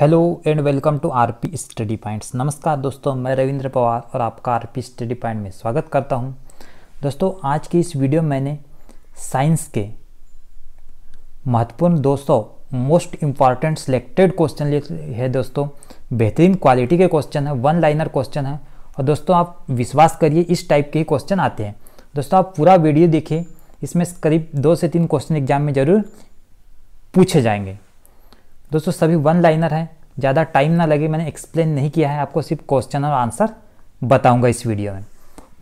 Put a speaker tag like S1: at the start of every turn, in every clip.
S1: hello and welcome to RP study points नमस्कार दोस्तों मैं रविंद्र पवार और आपका आरपी स्टडी पॉइंट में स्वागत करता हूं दोस्तों आज की इस वीडियो में मैंने साइंस के महत्वपूर्ण दोस्तों मोस्ट इम्पॉर्टेंट सिलेक्टेड क्वेश्चन है दोस्तों बेहतरीन क्वालिटी के क्वेश्चन है वन लाइनर क्वेश्चन है और दोस्तों आप विश्वास करिए इस टाइप के क्वेश्चन आते हैं दोस्तों आप पूरा वीडियो देखिए इसमें करीब दो से तीन क्वेश्चन एग्जाम में ज़रूर पूछे जाएंगे दोस्तों सभी वन लाइनर हैं ज़्यादा टाइम ना लगे मैंने एक्सप्लेन नहीं किया है आपको सिर्फ क्वेश्चन और आंसर बताऊंगा इस वीडियो में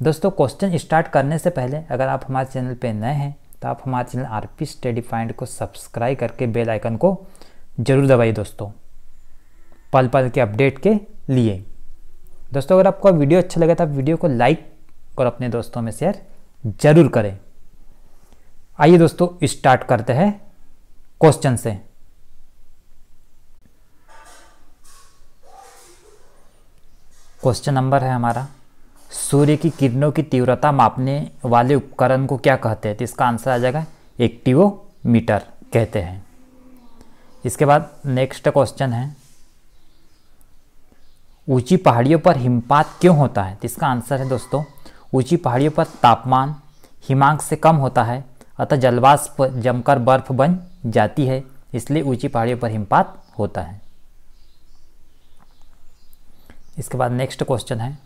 S1: दोस्तों क्वेश्चन स्टार्ट करने से पहले अगर आप हमारे चैनल पर नए हैं तो आप हमारे channel R P study find को सब्सक्राइब करके बेल आइकन को ज़रूर दबाइए दोस्तों पल पल के अपडेट के लिए दोस्तों अगर आपको वीडियो अच्छा लगे तो आप वीडियो को लाइक और अपने दोस्तों में शेयर ज़रूर करें आइए दोस्तों स्टार्ट करते हैं क्वेश्चन से क्वेश्चन नंबर है हमारा सूर्य की किरणों की तीव्रता मापने वाले उपकरण को क्या कहते हैं तो इसका आंसर आ जाएगा एक्टिवोमीटर कहते हैं इसके बाद नेक्स्ट क्वेश्चन है ऊंची पहाड़ियों पर हिमपात क्यों होता है तो इसका आंसर है दोस्तों ऊंची पहाड़ियों पर तापमान हिमांक से कम होता है अतः जलवाष्प जमकर बर्फ बन जाती है इसलिए ऊंची पहाड़ियों पर हिमपात होता है इसके बाद नेक्स्ट क्वेश्चन है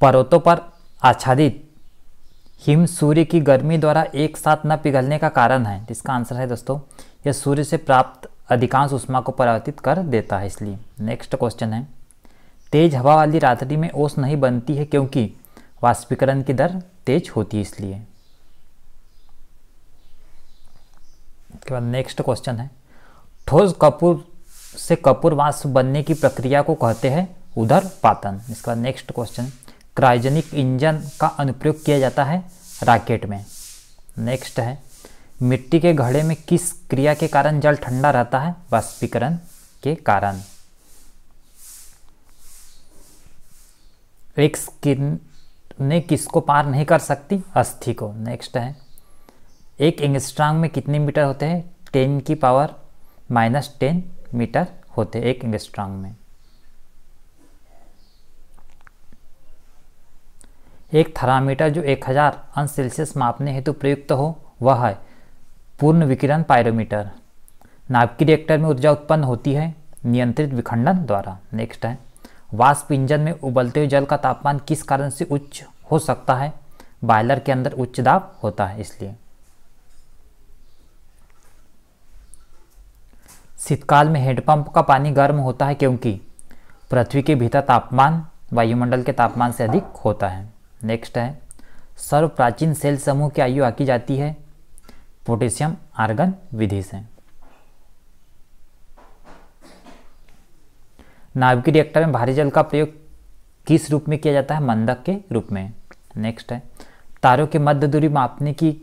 S1: पर्वतों तो पर आच्छादित हिम सूर्य की गर्मी द्वारा एक साथ न पिघलने का कारण है जिसका आंसर है दोस्तों यह सूर्य से प्राप्त अधिकांश उष्मा को परावर्तित कर देता है इसलिए नेक्स्ट क्वेश्चन है तेज हवा वाली रात्रि में ओस नहीं बनती है क्योंकि वाष्पीकरण की दर तेज होती है इसलिए इसके बाद नेक्स्ट क्वेश्चन है ठोस कपूर से कपूर वाष्प बनने की प्रक्रिया को कहते हैं उधर पातन इसके बाद नेक्स्ट क्वेश्चन क्राइजेनिक इंजन का अनुप्रयोग किया जाता है रॉकेट में नेक्स्ट है मिट्टी के घड़े में किस क्रिया के कारण जल ठंडा रहता है वाष्पीकरण के कारण एक स्किन ने किसको पार नहीं कर सकती अस्थि को नेक्स्ट है एक एंगस्ट्रांग में कितने मीटर होते हैं टेन की पावर माइनस टेन मीटर होते हैं एक एंगस्ट्रांग में एक थर्मामीटर जो 1000 अंश सेल्सियस मापने हेतु तो प्रयुक्त हो वह है पूर्ण विकिरण पायरोमीटर नाभिकीय रिएक्टर में ऊर्जा उत्पन्न होती है नियंत्रित विखंडन द्वारा नेक्स्ट है वाष्प इंजन में उबलते हुए जल का तापमान किस कारण से उच्च हो सकता है बायलर के अंदर उच्च दाब होता है इसलिए शीतकाल में हैंडपंप का पानी गर्म होता है क्योंकि पृथ्वी के भीतर तापमान वायुमंडल के तापमान से अधिक होता है नेक्स्ट है सर्व प्राचीन सेल समूह की आयु आकी जाती है पोटेशियम आर्गन विधि से नाभिकीय रिएक्टर में भारी जल का प्रयोग किस रूप में किया जाता है मंदक के रूप में नेक्स्ट है तारों के मध्य दूरी मापने की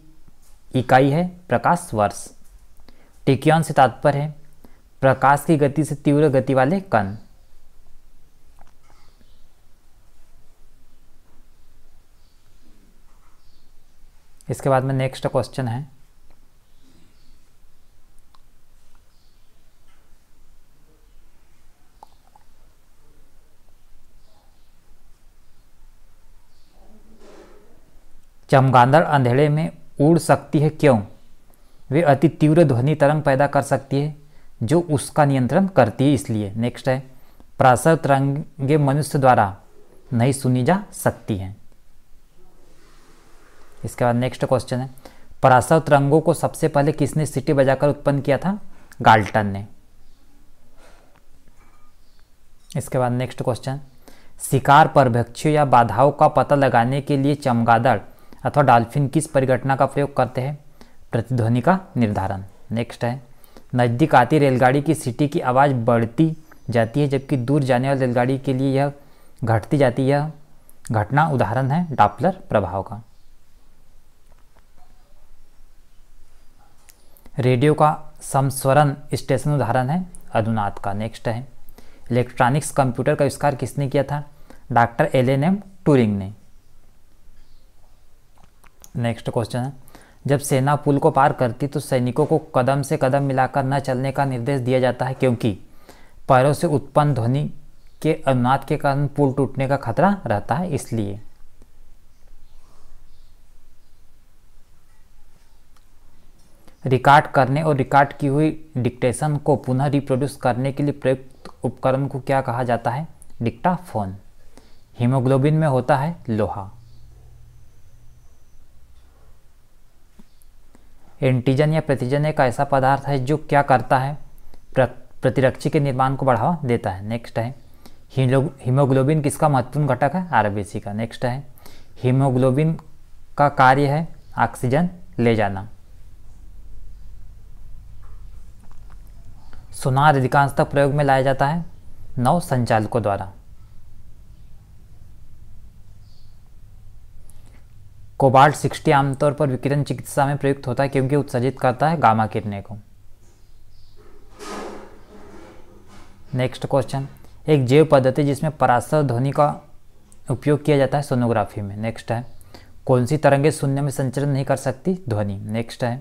S1: इकाई है प्रकाश वर्ष टिकियन से तात्पर्य है प्रकाश की गति से तीव्र गति वाले कण इसके बाद में नेक्स्ट क्वेश्चन है चमगादड़ अंधेरे में उड़ सकती है क्यों वे अति तीव्र ध्वनि तरंग पैदा कर सकती है जो उसका नियंत्रण करती है इसलिए नेक्स्ट है प्रासर तरंगे मनुष्य द्वारा नहीं सुनी जा सकती हैं इसके बाद नेक्स्ट क्वेश्चन है परासव तिरंगों को सबसे पहले किसने सिटी बजाकर उत्पन्न किया था गाल्टन ने इसके बाद नेक्स्ट क्वेश्चन शिकार पर भक्षियों या बाधाओं का पता लगाने के लिए चमगादड़ अथवा डॉल्फिन किस परिघटना का प्रयोग करते हैं प्रतिध्वनि का निर्धारण नेक्स्ट है नज़दीक आती रेलगाड़ी की सिटी की आवाज़ बढ़ती जाती है जबकि दूर जाने वाली रेलगाड़ी के लिए यह घटती जाती है घटना उदाहरण है डापलर प्रभाव का रेडियो का समस्वरण स्टेशन उदाहरण है अधुनाथ का नेक्स्ट है इलेक्ट्रॉनिक्स कंप्यूटर का आविष्कार किसने किया था doctor L N M Turing ने नेक्स्ट क्वेश्चन है जब सेना पुल को पार करती तो सैनिकों को कदम से कदम मिलाकर न चलने का निर्देश दिया जाता है क्योंकि पैरों से उत्पन्न ध्वनि के अनुनाद के कारण पुल टूटने का खतरा रहता है इसलिए रिकॉर्ड करने और रिकॉर्ड की हुई डिक्टेशन को पुनः रिप्रोड्यूस करने के लिए प्रयुक्त उपकरण को क्या कहा जाता है डिक्टाफोन हीमोग्लोबिन में होता है लोहा एंटीजन या प्रतिजन एक ऐसा पदार्थ है जो क्या करता है प्रतिरक्षी के निर्माण को बढ़ावा देता है नेक्स्ट है हीमोग्लोबिन किसका महत्वपूर्ण घटक है आरबीसी का नेक्स्ट है हीमोग्लोबिन का कार्य है ऑक्सीजन ले जाना सुनार अधिकांशतः प्रयोग में लाया जाता है नौ संचालकों द्वारा कोबाल्ट सिक्सटी आमतौर पर विकिरण चिकित्सा में प्रयुक्त होता है क्योंकि उत्सर्जित करता है गामा किरणें को नेक्स्ट क्वेश्चन एक जैव पद्धति जिसमें परास्तर ध्वनि का उपयोग किया जाता है सोनोग्राफी में नेक्स्ट है कौन सी तरंगे शून्य में संचरण नहीं कर सकती ध्वनि नेक्स्ट है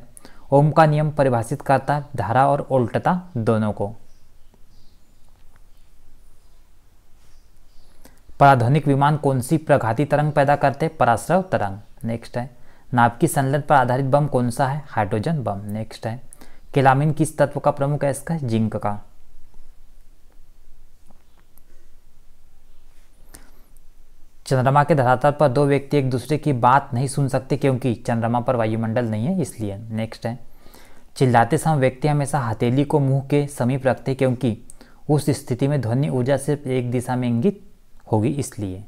S1: ओम का नियम परिभाषित करता है धारा और उल्टता दोनों को पराध्वनिक विमान कौन सी प्रघाती तरंग पैदा करते पराश्रव तरंग नेक्स्ट है नाभ की संलत पर आधारित बम कौन सा है हाइड्रोजन बम नेक्स्ट है केलामिन किस तत्व का प्रमुख है इसका जिंक का चंद्रमा के धरातल पर दो व्यक्ति एक दूसरे की बात नहीं सुन सकते क्योंकि चंद्रमा पर वायुमंडल नहीं है इसलिए नेक्स्ट है चिल्लाते समय व्यक्ति हमेशा हथेली को मुंह के समीप रखते क्योंकि उस स्थिति में ध्वनि ऊर्जा सिर्फ एक दिशा में इंगित होगी इसलिए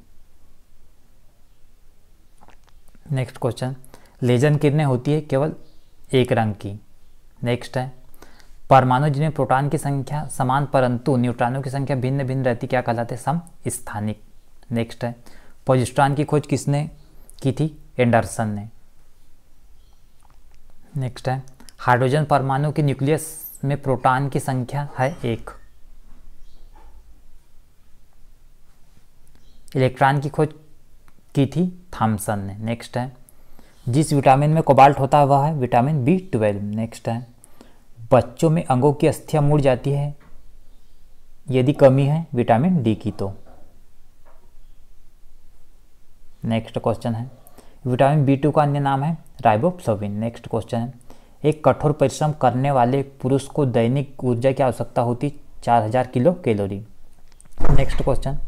S1: नेक्स्ट क्वेश्चन लेजन किरणें होती है केवल एक रंग की नेक्स्ट है परमाणु जिन्हें प्रोटॉन की संख्या समान परंतु न्यूट्रॉनों की संख्या भिन्न भिन्न रहती क्या कहलाते सम स्थानिक नेक्स्ट है पॉजिस्ट्रॉन की खोज किसने की थी एंडरसन ने नेक्स्ट है हाइड्रोजन परमाणु के न्यूक्लियस में प्रोटॉन की संख्या है एक इलेक्ट्रॉन की खोज की थी थॉमसन ने नेक्स्ट है जिस विटामिन में कोबाल्ट होता है वह है विटामिन बी ट्वेल्व नेक्स्ट है बच्चों में अंगों की अस्थियाँ मुड़ जाती है यदि कमी है विटामिन डी की तो नेक्स्ट क्वेश्चन है विटामिन बी टू का अन्य नाम है राइबोप्सोविन नेक्स्ट क्वेश्चन है एक कठोर परिश्रम करने वाले पुरुष को दैनिक ऊर्जा की आवश्यकता होती चार हजार kilo calorie next question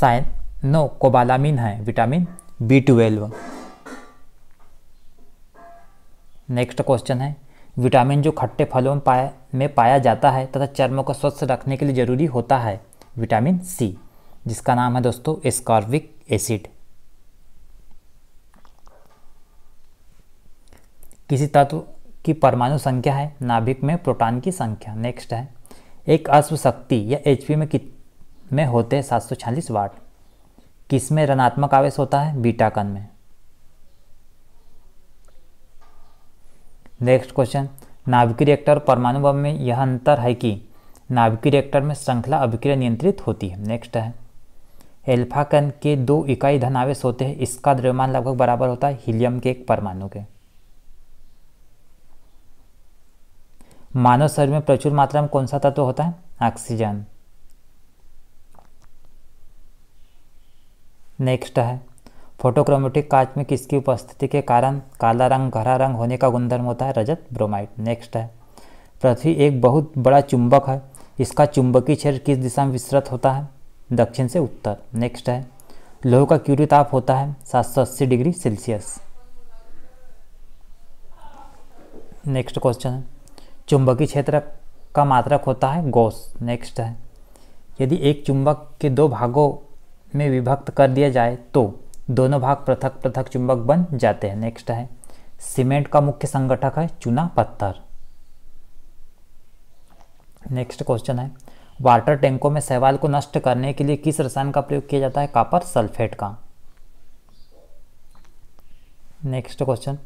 S1: cyanocobalamin है vitamin B twelve next question है विटामिन जो खट्टे फलों में पाया में पाया जाता है तथा चर्म को स्वच्छ रखने के लिए जरूरी होता है विटामिन सी जिसका नाम है दोस्तों स्कॉर्विक एसिड किसी तत्व की परमाणु संख्या है नाभिक में प्रोटॉन की संख्या नेक्स्ट है एक अश्व शक्ति या एच में कित में होते हैं सात सौ छियालीस वाट किस में ऋणात्मक आवेश होता है बीटा कण में नेक्स्ट क्वेश्चन नाभिकीय रिएक्टर परमाणु बम में यह अंतर है कि नाभिकीय रिएक्टर में श्रृंखला अभिक्रिया नियंत्रित होती है नेक्स्ट है एल्फा कण के दो इकाई धन आवेश होते हैं इसका द्रव्यमान लगभग बराबर होता है हीलियम के एक परमाणु के मानव शरीर में प्रचुर मात्रा में कौन सा तत्व होता है ऑक्सीजन नेक्स्ट है फोटोक्रोमेटिक कांच में किसकी उपस्थिति के कारण काला रंग गहरा रंग होने का गुणधर्म होता है रजत ब्रोमाइड नेक्स्ट है पृथ्वी एक बहुत बड़ा चुंबक है इसका चुंबकीय क्षेत्र किस दिशा में विस्तृत होता है दक्षिण से उत्तर नेक्स्ट है लोह का क्यूरी ताप होता है 780 डिग्री सेल्सियस नेक्स्ट क्वेश्चन है चुंबकीय क्षेत्र का मात्रक होता है गोस नेक्स्ट है यदि एक चुंबक के दो भागों में विभक्त कर दिया जाए तो दोनों भाग पृथक पृथक चुंबक बन जाते हैं नेक्स्ट है सीमेंट का मुख्य संगठक है चूना पत्थर नेक्स्ट क्वेश्चन है वाटर टैंकों में सवाल को नष्ट करने के लिए किस रसायन का प्रयोग किया जाता है कापर सल्फेट का नेक्स्ट क्वेश्चन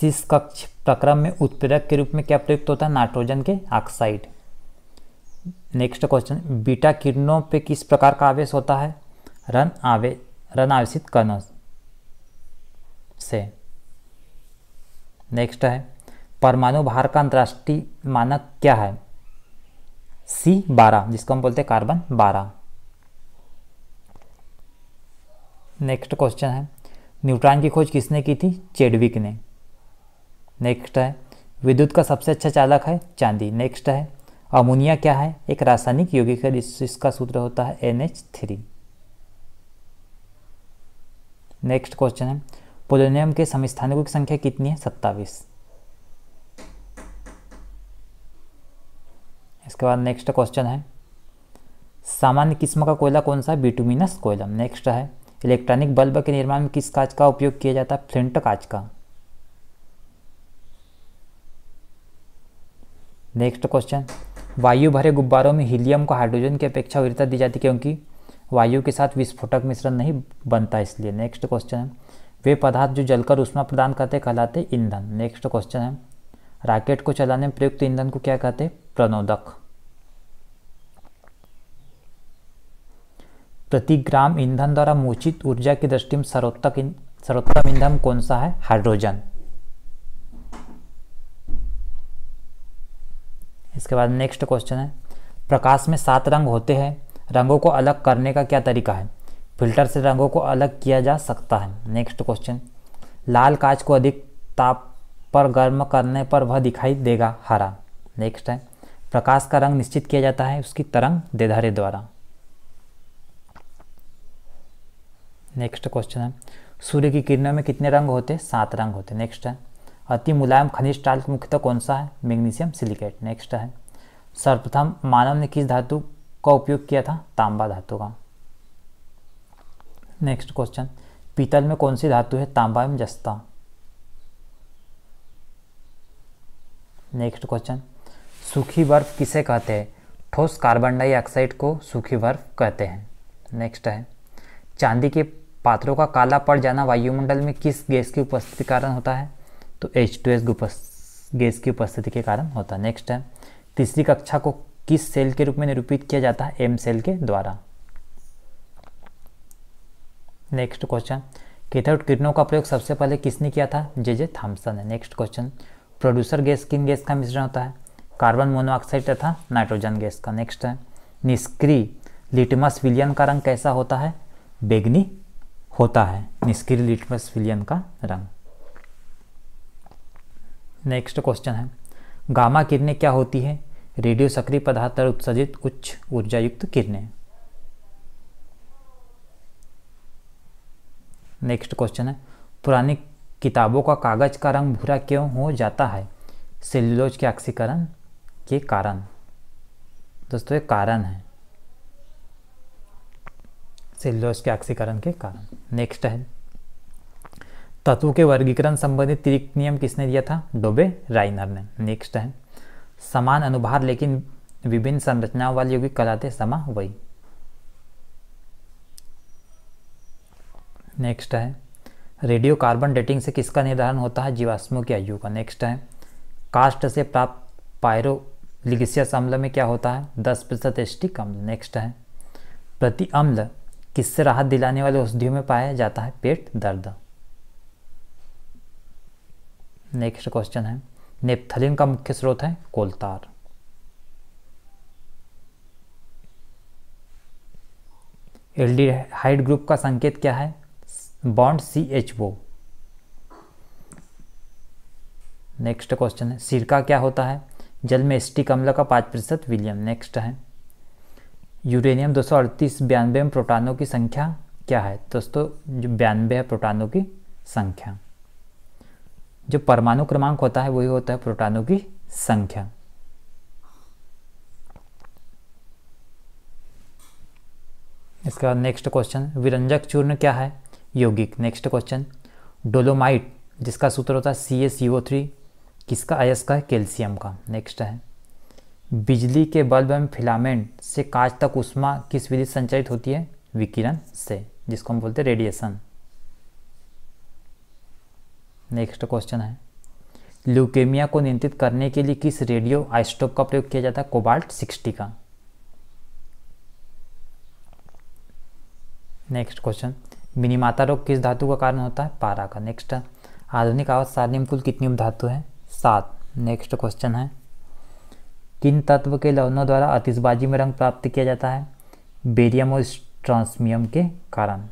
S1: शीश कक्ष प्रक्रम में उत्प्रेरक के रूप में क्या प्रयुक्त होता है नाइट्रोजन के ऑक्साइड नेक्स्ट क्वेश्चन बीटा किरणों पे किस प्रकार का आवेश होता है रन आवे रन आवेशित कणों से नेक्स्ट है परमाणु भार का अंतर्राष्ट्रीय मानक क्या है सी बारह जिसको हम बोलते हैं कार्बन बारह नेक्स्ट क्वेश्चन है न्यूट्रॉन की खोज किसने की थी चेडविक ने नेक्स्ट है विद्युत का सबसे अच्छा चालक है चांदी नेक्स्ट है अमोनिया क्या है एक रासायनिक यौगिक है इस, इसका सूत्र होता है N H three next question है पोलोनियम के समस्थानिकों की संख्या कितनी है सत्ताईस इसके बाद नेक्स्ट क्वेश्चन है सामान्य किस्म का कोयला कौन सा है बिटुमिनस कोयला नेक्स्ट है इलेक्ट्रॉनिक बल्ब के निर्माण में किस कांच का उपयोग किया जाता है फ्लिंट कांच का नेक्स्ट क्वेश्चन वायु भरे गुब्बारों में हीलियम को हाइड्रोजन की अपेक्षा उग्रता दी जाती क्योंकि वायु के साथ विस्फोटक मिश्रण नहीं बनता इसलिए नेक्स्ट क्वेश्चन है वे पदार्थ जो जलकर उष्मा प्रदान करते कहलाते ईंधन नेक्स्ट क्वेश्चन है राकेट को चलाने में प्रयुक्त ईंधन को क्या कहते प्रणोदक प्रति ग्राम ईंधन द्वारा मोचित ऊर्जा की दृष्टि में सर्वोत्तम सर्वोत्तम ईंधन कौन सा है हाइड्रोजन इसके बाद नेक्स्ट क्वेश्चन है प्रकाश में सात रंग होते हैं रंगों को अलग करने का क्या तरीका है फिल्टर से रंगों को अलग किया जा सकता है नेक्स्ट क्वेश्चन लाल कांच को अधिक ताप पर गर्म करने पर वह दिखाई देगा हरा नेक्स्ट है प्रकाश का रंग निश्चित किया जाता है उसकी तरंग देधारे द्वारा नेक्स्ट क्वेश्चन है सूर्य की किरणों में कितने रंग होते हैं सात रंग होते नेक्स्ट है अति मुलायम खनिज टाल मुख्यतः कौन सा है मैग्नीशियम सिलिकेट नेक्स्ट है सर्वप्रथम मानव ने किस धातु का उपयोग किया था तांबा धातु का नेक्स्ट क्वेश्चन पीतल में कौन सी धातु है तांबा एवं जस्ता नेक्स्ट क्वेश्चन सूखी बर्फ किसे कहते हैं ठोस कार्बन डाइऑक्साइड को सूखी बर्फ कहते हैं नेक्स्ट है चांदी के पात्रों का काला पड़ जाना वायुमंडल में किस गैस की उपस्थिति कारण होता है तो एच टू एस गैस की उपस्थिति के कारण होता है नेक्स्ट है तीसरी कक्षा को किस सेल के रूप में निरूपित किया जाता है एम सेल के द्वारा नेक्स्ट क्वेश्चन कैथोड किरणों का प्रयोग सबसे पहले किसने किया था जे जे थॉम्सन है नेक्स्ट क्वेश्चन प्रोड्यूसर गैस किन गैस का मिश्रण होता है कार्बन मोनोऑक्साइड तथा नाइट्रोजन गैस का नेक्स्ट है निष्क्रिय लिटमस विलियन का रंग कैसा होता है बेगनी होता है निष्क्रिय लिटमस विलियन का रंग नेक्स्ट क्वेश्चन है गामा किरणें क्या होती है रेडियो सक्रिय पदार्थ पर उत्सर्जित उच्च युक्त किरणें नेक्स्ट क्वेश्चन है पुरानी किताबों का कागज का रंग भूरा क्यों हो जाता है सेल्युलोज के ऑक्सीकरण के कारण दोस्तों एक कारण है सेल्युलोज के ऑक्सीकरण के कारण नेक्स्ट है तत्व के वर्गीकरण संबंधित तिरिक्त नियम किसने दिया था डोबे राइनर ने नेक्स्ट है समान अनुभार लेकिन विभिन्न संरचनाओं वाली यौगिक कहलाते समा वही नेक्स्ट है रेडियो कार्बन डेटिंग से किसका निर्धारण होता है जीवाश्मों की आयु का नेक्स्ट है कास्ट से प्राप्त पायरोलिगसियस अम्ल में क्या होता है दस प्रतिशत एस्टिक अम्ल नेक्स्ट है प्रति अम्ल किससे राहत दिलाने वाले औषधियों में पाया जाता है पेट दर्द नेक्स्ट क्वेश्चन है नेपथलिन का मुख्य स्रोत है कोलतार एल्डिहाइड ग्रुप का संकेत क्या है bond C H O next question है सिरका क्या होता है जल में स्टिक अम्ल का पाँच प्रतिशत विलियम नेक्स्ट है यूरेनियम दो सौ अड़तीस बयानबे में प्रोटानों की संख्या क्या है दोस्तों जो बयानबे है प्रोटानों की संख्या जो परमाणु क्रमांक होता है वही होता है प्रोटानों की संख्या इसके बाद नेक्स्ट क्वेश्चन विरंजक चूर्ण क्या है यौगिक नेक्स्ट क्वेश्चन डोलोमाइट जिसका सूत्र होता है सी एस थ्री किसका अयस्क का है कैल्शियम का नेक्स्ट है बिजली के बल्ब एवं फिलामेंट से कांच तक उष्मा किस विधि संचालित होती है विकिरण से जिसको हम बोलते हैं रेडिएशन नेक्स्ट क्वेश्चन है ल्यूकेमिया को नियंत्रित करने के लिए किस रेडियो आइस्टोप का प्रयोग किया जाता है कोबाल्ट सिक्सटी का नेक्स्ट क्वेश्चन मिनिमाता रोग किस धातु का कारण होता है पारा का नेक्स्ट आधुनिक आवास सारणी में कुल कितनी धातु है सात नेक्स्ट क्वेश्चन है किन तत्व के लवनों द्वारा अतिशबाजी में रंग प्राप्त किया जाता है बेरियम और ट्रांसमियम के कारण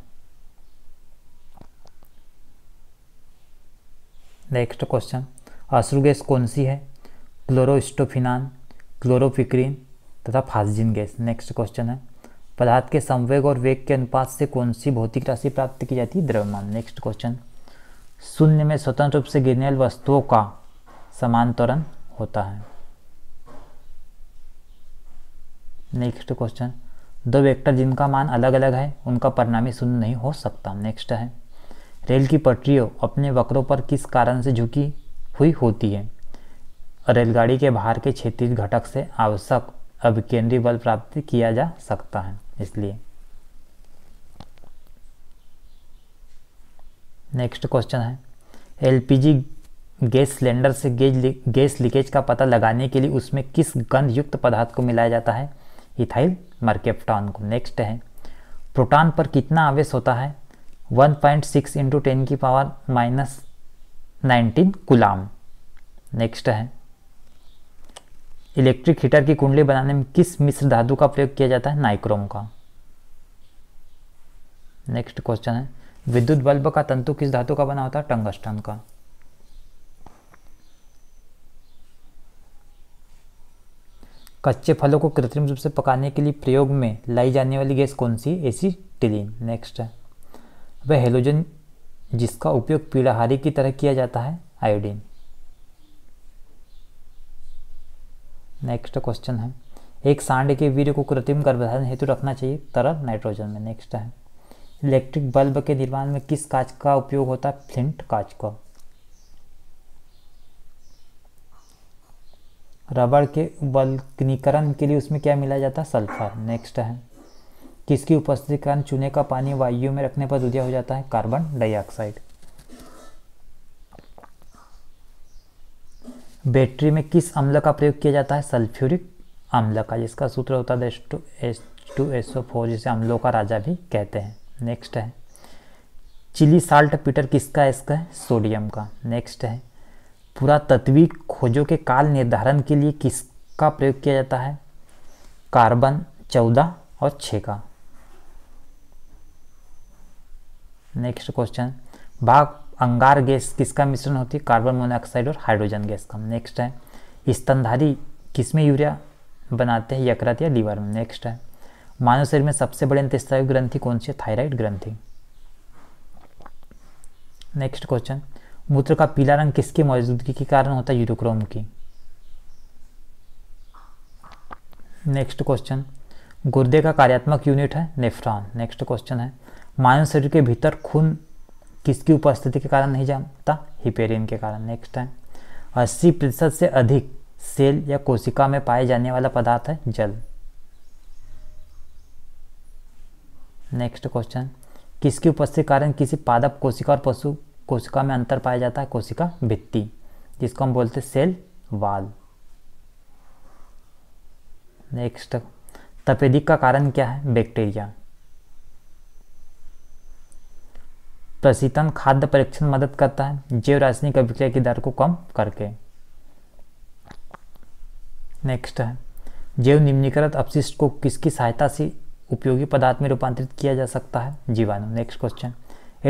S1: नेक्स्ट क्वेश्चन अश्रु गैस कौन सी है क्लोरोस्टोफिनान क्लोरोफिक्रीन तथा फास्जिन गैस नेक्स्ट क्वेश्चन है पदार्थ के संवेग और वेग के अनुपात से कौन सी भौतिक राशि प्राप्त की जाती है द्रव्यमान नेक्स्ट क्वेश्चन शून्य में स्वतंत्र रूप से गिरने वाली वस्तुओं का समांतरण होता है नेक्स्ट क्वेश्चन दो वेक्टर जिनका मान अलग अलग है उनका परिणामी शून्य नहीं हो सकता नेक्स्ट है रेल की पटरियों अपने वक्रों पर किस कारण से झुकी हुई होती है रेलगाड़ी के बाहर के क्षेत्रीय घटक से आवश्यक अभिकेंद्रीय बल प्राप्त किया जा सकता है इसलिए नेक्स्ट क्वेश्चन है एलपीजी गैस सिलेंडर से गैस गैस लीकेज का पता लगाने के लिए उसमें किस गंधयुक्त पदार्थ को मिलाया जाता है इथाइल मर्केप्टॉन को नेक्स्ट है प्रोटॉन पर कितना आवेश होता है one point six into ten की power minus nineteen coulomb next है इलेक्ट्रिक हीटर की कुंडली बनाने में किस मिश्र धातु का प्रयोग किया जाता है नाइक्रोम का नेक्स्ट क्वेश्चन है विद्युत बल्ब का तंतु किस धातु का बना होता है टंगस्टन का कच्चे फलों को कृत्रिम रूप से पकाने के लिए प्रयोग में लाई जाने वाली गैस कौन सी टिलीन नेक्स्ट है वह हेलोजन जिसका उपयोग पीड़ाहारी की तरह किया जाता है आयोडीन नेक्स्ट क्वेश्चन है एक सांड के वीर को कृत्रिम गर्भधारण हेतु रखना चाहिए तरल नाइट्रोजन में नेक्स्ट है इलेक्ट्रिक बल्ब के निर्माण में किस कांच का उपयोग होता है फ्लिंट कांच का रबड़ के बल्कनीकरण के लिए उसमें क्या मिलाया जाता है सल्फर नेक्स्ट है किसकी उपस्थिति के कारण चूने का पानी वायु में रखने पर दुधिया हो जाता है कार्बन डाइऑक्साइड बैटरी में किस अम्ल का प्रयोग किया जाता है सल्फ्यूरिक अम्ल का जिसका सूत्र होता है S two S two S O four जिसे अम्लों का राजा भी कहते हैं नेक्स्ट है चिली साल्ट पीटर किसका इसका है सोडियम का नेक्स्ट है पुरातत्वी खोजों के काल निर्धारण के लिए किसका प्रयोग किया जाता है कार्बन चौदह और छः का नेक्स्ट क्वेश्चन भाग अंगार गैस किसका मिश्रण होती है कार्बन मोनोऑक्साइड और हाइड्रोजन गैस का नेक्स्ट है स्तनधारी किसमें यूरिया बनाते हैं यकृत या लीवर में नेक्स्ट है मानव शरीर में सबसे बड़े अंतस्थायु ग्रंथि कौन सी है थायराइड ग्रंथि नेक्स्ट क्वेश्चन मूत्र का पीला रंग किसकी मौजूदगी के कारण होता है यूरोक्रोम की नेक्स्ट क्वेश्चन गुर्दे का कार्यात्मक यूनिट है नेफ्रॉन नेक्स्ट क्वेश्चन है मानव शरीर के भीतर खून किसकी उपस्थिति के कारण नहीं जमता हिपेरियन के कारण नेक्स्ट है अस्सी प्रतिशत से अधिक सेल या कोशिका में पाए जाने वाला पदार्थ है जल नेक्स्ट क्वेश्चन किसकी उपस्थिति कारण किसी पादप कोशिका और पशु कोशिका में अंतर पाया जाता है कोशिका भित्ति जिसको हम बोलते हैं सेल वाल नेक्स्ट तपेदिक का कारण क्या है बैक्टीरिया प्रशीतन खाद्य परीक्षण मदद करता है जैव रासायनिक अभिक्रिया की दर को कम करके नेक्स्ट है जैव निम्नीकृत अपशिष्ट को किसकी सहायता से उपयोगी पदार्थ में रूपांतरित किया जा सकता है जीवाणु नेक्स्ट क्वेश्चन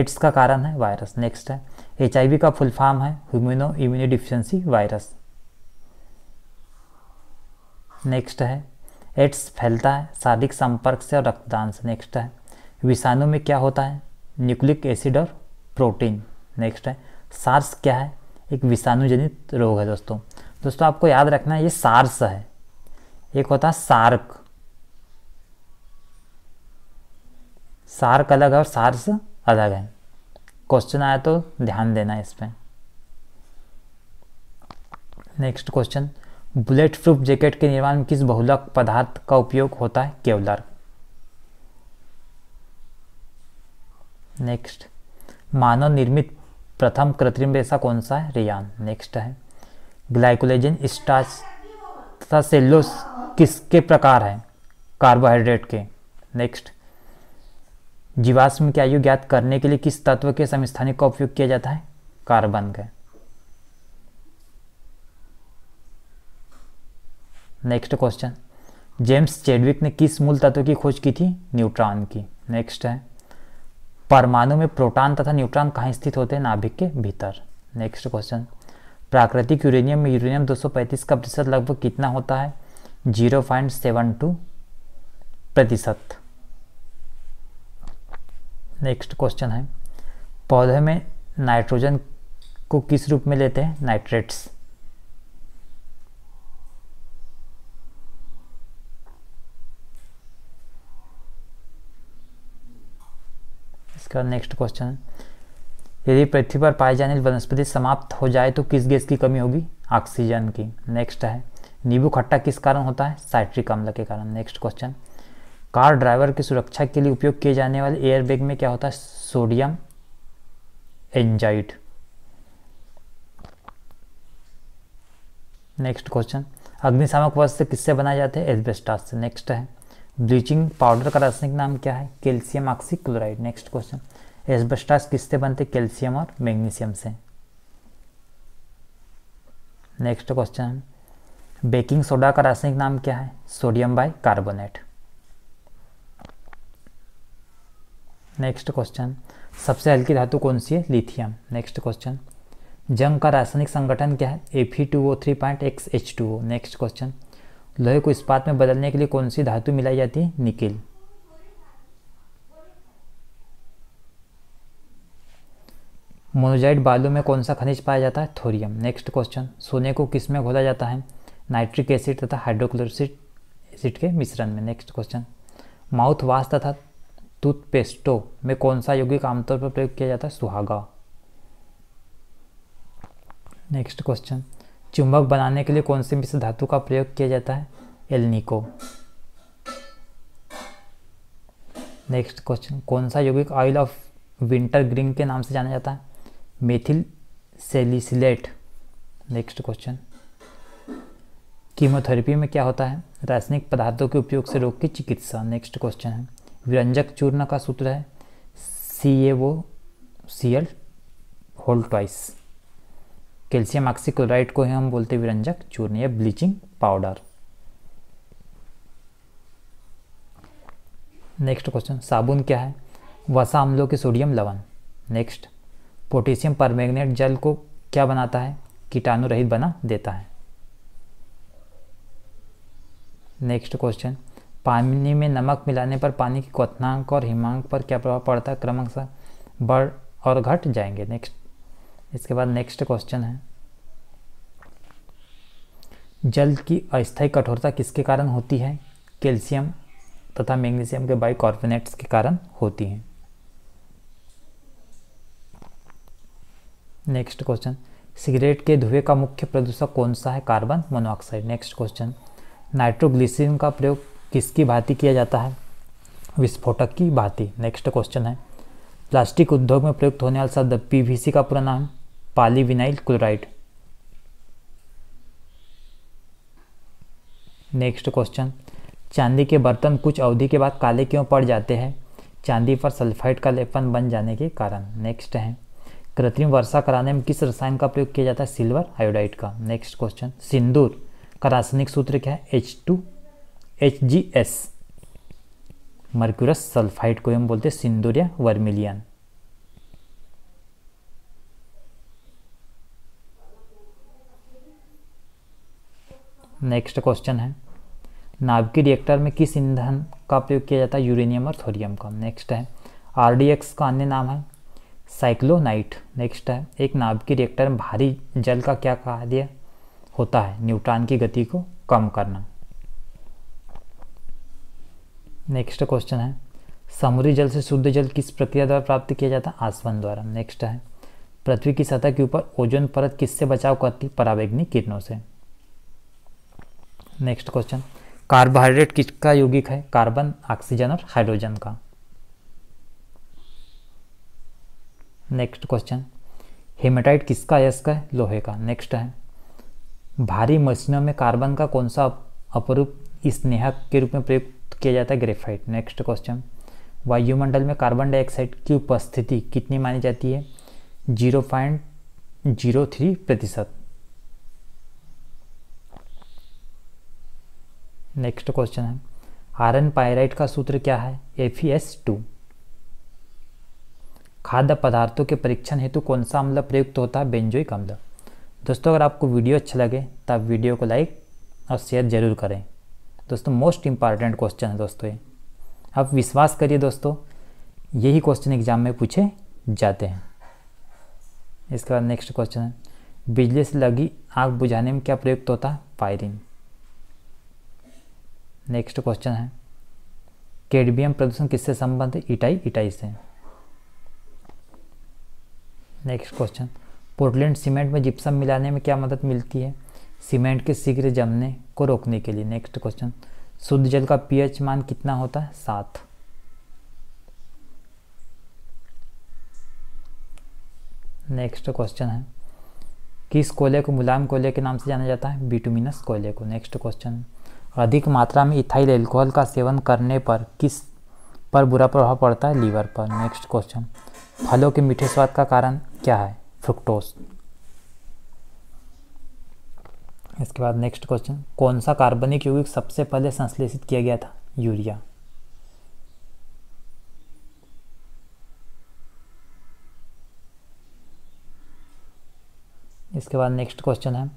S1: एड्स का कारण है वायरस नेक्स्ट है एच का फुल फॉर्म है human immuno deficiency virus next है एड्स फैलता है शारीरिक संपर्क से और रक्तदान से नेक्स्ट है विषाणु में क्या होता है न्यूक्लिक एसिड और प्रोटीन नेक्स्ट है सार्स क्या है एक विषाणुजनित रोग है दोस्तों दोस्तों आपको याद रखना है ये सार्स है एक होता है सार्क सार्क अलग है और सार्स अलग है क्वेश्चन आया तो ध्यान देना इस पर next question bullet proof jacket के निर्माण में किस बहुलक पदार्थ का उपयोग होता है केवलर नेक्स्ट मानव निर्मित प्रथम कृत्रिम रेशा कौन सा है रियान नेक्स्ट है ग्लाइकोलेजन स्टार्च तथा सेल्लोस किसके प्रकार है कार्बोहाइड्रेट के नेक्स्ट जीवाश्म की आयु ज्ञात करने के लिए किस तत्व के समस्थानिक का उपयोग किया जाता है कार्बन का नेक्स्ट क्वेश्चन जेम्स चेडविक ने किस मूल तत्व की खोज की थी न्यूट्रॉन की नेक्स्ट है परमाणु में प्रोटॉन तथा न्यूट्रॉन कहाँ स्थित होते हैं नाभिक के भीतर नेक्स्ट क्वेश्चन प्राकृतिक यूरेनियम में यूरेनियम 235 का प्रतिशत लगभग कितना होता है 0.72 प्रतिशत नेक्स्ट क्वेश्चन है पौधे में नाइट्रोजन को किस रूप में लेते हैं नाइट्रेट्स बाद नेक्स्ट क्वेश्चन है यदि पृथ्वी पर पाए जाने वनस्पति समाप्त हो जाए तो किस गैस की कमी होगी ऑक्सीजन की नेक्स्ट है नींबू खट्टा किस कारण होता है साइट्रिक अम्ल के कारण नेक्स्ट क्वेश्चन कार ड्राइवर की सुरक्षा के लिए उपयोग किए जाने वाले एयरबैग में क्या होता है सोडियम एंजाइट नेक्स्ट क्वेश्चन अग्निशामक वस्त्र किससे बनाए जाते हैं एजबेस्टास से नेक्स्ट है ब्लीचिंग पाउडर का रासायनिक नाम क्या है calcium oxychloride next question asbestos किससे बनते कैल्शियम और मैग्नीशियम से नेक्स्ट क्वेश्चन बेकिंग सोडा का रासायनिक नाम क्या है sodium bicarbonate next question सबसे हल्की धातु कौन सी है लिथियम नेक्स्ट क्वेश्चन जंग का रासायनिक संगठन क्या है F two O three point X H two O next question लोहे को इस्पात में बदलने के लिए कौन सी धातु मिलाई जाती है निकिल मोनोजाइट बालू में कौन सा खनिज पाया जाता है थोरियम नेक्स्ट क्वेश्चन सोने को किस में घोला जाता है नाइट्रिक एसिड तथा हाइड्रोक्लोरिक एसिड के मिश्रण में नेक्स्ट क्वेश्चन माउथ वाश तथा टूथपेस्टो में कौन सा यौगिक आमतौर पर प्रयोग किया जाता है सुहागा नेक्स्ट क्वेश्चन चुंबक बनाने के लिए कौन से मिश्र धातु का प्रयोग किया जाता है एलनिको नेक्स्ट क्वेश्चन कौन सा यौगिक ऑयल ऑफ विंटर ग्रीन के नाम से जाना जाता है methyl salicylate next question chemotherapy में क्या होता है रासायनिक पदार्थों के उपयोग से रोग की चिकित्सा नेक्स्ट क्वेश्चन है विरंजक चूर्ण का सूत्र है C A O C L hold twice calcium oxychloride को ही हम बोलते हैं विरंजक चूर्ण या ब्लीचिंग पाउडर नेक्स्ट क्वेश्चन साबुन क्या है वसा अम्लों के सोडियम लवण नेक्स्ट पोटेशियम परमैग्नेट जल को क्या बनाता है कीटाणु रहित बना देता है नेक्स्ट क्वेश्चन पानी में नमक मिलाने पर पानी की क्वनांक और हिमांक पर क्या प्रभाव पड़ता है क्रमांक बढ़ और घट जाएंगे नेक्स्ट इसके बाद नेक्स्ट क्वेश्चन है जल की अस्थायी कठोरता किसके कारण होती है कैल्शियम तथा मैग्नीशियम के बाइकार्बोनेट्स के कारण होती है नेक्स्ट क्वेश्चन सिगरेट के धुएं का मुख्य प्रदूषक कौन सा है carbon monoxide next question nitroglycerine का प्रयोग किसकी भांति किया जाता है विस्फोटक की भांति नेक्स्ट क्वेश्चन है प्लास्टिक उद्योग में प्रयुक्त होने वाला शब्द पीवीसी का पूरा नाम पालीविनाइल क्लोराइड नेक्स्ट क्वेश्चन चांदी के बर्तन कुछ अवधि के बाद काले क्यों पड़ जाते हैं चांदी पर सल्फाइड का लेपन बन जाने के कारण नेक्स्ट है कृत्रिम वर्षा कराने में किस रसायन का प्रयोग किया जाता है सिल्वर आयोडाइड का नेक्स्ट क्वेश्चन सिंदूर का रासायनिक सूत्र क्या है H two H G S mercurous sulphide को हम बोलते हैं सिंदूर या वर्मिलियन नेक्स्ट क्वेश्चन है नाभिकीय रिएक्टर में किस ईंधन का प्रयोग किया जाता है यूरेनियम और थोरियम का नेक्स्ट है आर का अन्य नाम है साइक्लोनाइट नेक्स्ट है एक नाभिकीय रिएक्टर में भारी जल का क्या कार्य होता है न्यूट्रॉन की गति को कम करना नेक्स्ट क्वेश्चन है समुद्री जल से शुद्ध जल किस प्रक्रिया द्वारा प्राप्त किया जाता है आसवन द्वारा नेक्स्ट है पृथ्वी की सतह के ऊपर ओजोन परत किससे बचाव करती है परावैज्ञानिक किरणों से नेक्स्ट क्वेश्चन कार्बोहाइड्रेट किसका यौगिक है कार्बन ऑक्सीजन और हाइड्रोजन का नेक्स्ट क्वेश्चन हेमेटाइट किसका अयस्क है लोहे का नेक्स्ट है भारी मशीनों में कार्बन का कौन सा अपरूप स्नेहक के रूप में प्रयुक्त किया जाता है ग्रेफाइट नेक्स्ट क्वेश्चन वायुमंडल में कार्बन डाइऑक्साइड की उपस्थिति कितनी मानी जाती है जीरो पॉइंट जीरो थ्री प्रतिशत नेक्स्ट क्वेश्चन है आयरन पायराइट का सूत्र क्या है एफ एस टू खाद्य पदार्थों के परीक्षण हेतु कौन सा अम्ल प्रयुक्त होता है बेंजोइक अम्ल दोस्तों अगर आपको वीडियो अच्छा लगे तो आप वीडियो को लाइक और शेयर जरूर करें दोस्तों मोस्ट इम्पॉर्टेंट क्वेश्चन है दोस्तों ये आप विश्वास करिए दोस्तों यही क्वेश्चन एग्जाम में पूछे जाते हैं इसके बाद नेक्स्ट क्वेश्चन है बिजली से लगी आग बुझाने में क्या प्रयुक्त होता है फायरिंग नेक्स्ट क्वेश्चन है कैडमियम प्रदूषण किससे संबंधित इटाई e इटाई e से नेक्स्ट क्वेश्चन पोर्टलैंड सीमेंट में जिप्सम मिलाने में क्या मदद मिलती है सीमेंट के शीघ्र जमने को रोकने के लिए नेक्स्ट क्वेश्चन शुद्ध जल का पीएच मान कितना होता है सात नेक्स्ट क्वेश्चन है किस कोयले को मुलायम कोयले के नाम से जाना जाता है बिटुमिनस कोयले को नेक्स्ट क्वेश्चन अधिक मात्रा में इथाइल एल्कोहल का सेवन करने पर किस पर बुरा प्रभाव पड़ता है लीवर पर नेक्स्ट क्वेश्चन फलों के मीठे स्वाद का कारण क्या है फ्रुक्टोस इसके बाद नेक्स्ट क्वेश्चन कौन सा कार्बनिक यौगिक सबसे पहले संश्लेषित किया गया था यूरिया इसके बाद नेक्स्ट क्वेश्चन है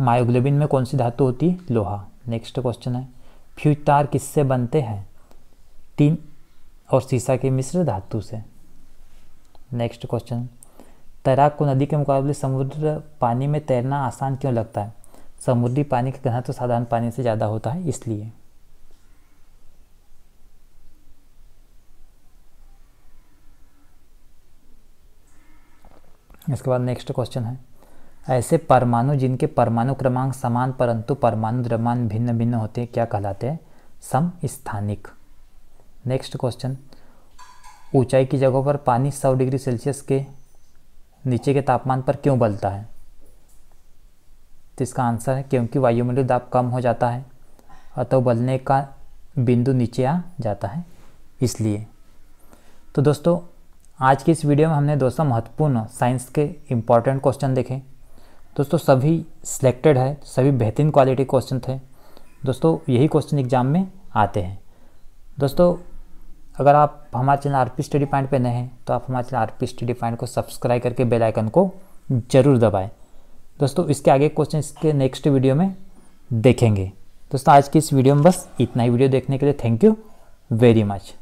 S1: मायोग्लोबिन में कौन सी धातु होती है लोहा नेक्स्ट क्वेश्चन है फ्यूज तार किससे बनते हैं टीन और शीशा के मिश्र धातु से नेक्स्ट क्वेश्चन तैराक को नदी के मुकाबले समुद्र पानी में तैरना आसान क्यों लगता है समुद्री पानी का घना तो साधारण पानी से ज़्यादा होता है इसलिए इसके बाद नेक्स्ट क्वेश्चन है ऐसे परमाणु जिनके परमाणु क्रमांक समान परंतु परमाणु द्रव्यमान भिन्न भिन्न होते हैं क्या कहलाते हैं समस्थानिक नेक्स्ट क्वेश्चन ऊंचाई की जगहों पर पानी 100 डिग्री सेल्सियस के नीचे के तापमान पर क्यों बलता है तो इसका आंसर है क्योंकि वायुमंडल दाब कम हो जाता है अतः बलने का बिंदु नीचे आ जाता है इसलिए तो दोस्तों आज की इस वीडियो में हमने दोस्तों महत्वपूर्ण साइंस के इम्पॉर्टेंट क्वेश्चन देखे दोस्तों सभी सिलेक्टेड है सभी बेहतरीन क्वालिटी क्वेश्चन थे दोस्तों यही क्वेश्चन एग्ज़ाम में आते हैं दोस्तों अगर आप हमारे channel R P study point पर नए हैं तो आप हमारे channel R P study point को सब्सक्राइब करके बेल आइकन को ज़रूर दबाएं दोस्तों इसके आगे क्वेश्चन इसके नेक्स्ट वीडियो में देखेंगे दोस्तों आज की इस वीडियो में बस इतना ही वीडियो देखने के लिए थैंक यू वेरी मच